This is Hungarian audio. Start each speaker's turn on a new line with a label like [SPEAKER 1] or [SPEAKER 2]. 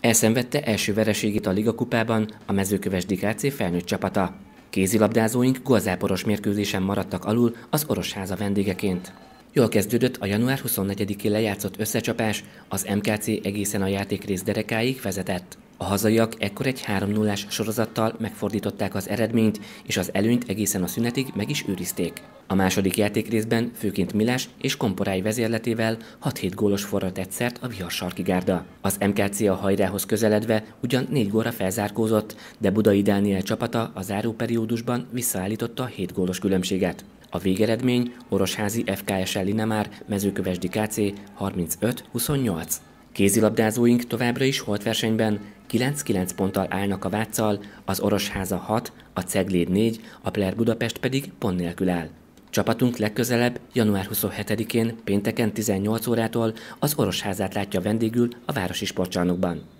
[SPEAKER 1] Elszenvedte első vereségét a Liga kupában a mezőköves DKC felnőtt csapata. Kézilabdázóink golzáporos mérkőzésen maradtak alul az orosháza vendégeként. Jól kezdődött a január 24-én lejátszott összecsapás, az MKC egészen a játékrész derekáig vezetett. A hazaiak ekkor egy 3 0 sorozattal megfordították az eredményt, és az előnyt egészen a szünetig meg is őrizték. A második játékrészben főként Milás és Komporáj vezérletével 6-7 gólos forrat egyszert a viharsarki gárda. Az MKC a hajrához közeledve ugyan 4 góra felzárkózott, de Budai Dániel csapata a záróperiódusban visszaállította a 7 gólos különbséget. A végeredmény Orosházi FKSL Linemár mezőkövesdi KC 35-28. Kézilabdázóink továbbra is holtversenyben 9-9 ponttal állnak a Váccal, az Orosháza 6, a Cegléd 4, a Pler Budapest pedig pont nélkül áll. Csapatunk legközelebb, január 27-én, pénteken 18 órától az Orosházát látja vendégül a Városi Sportcsarnokban.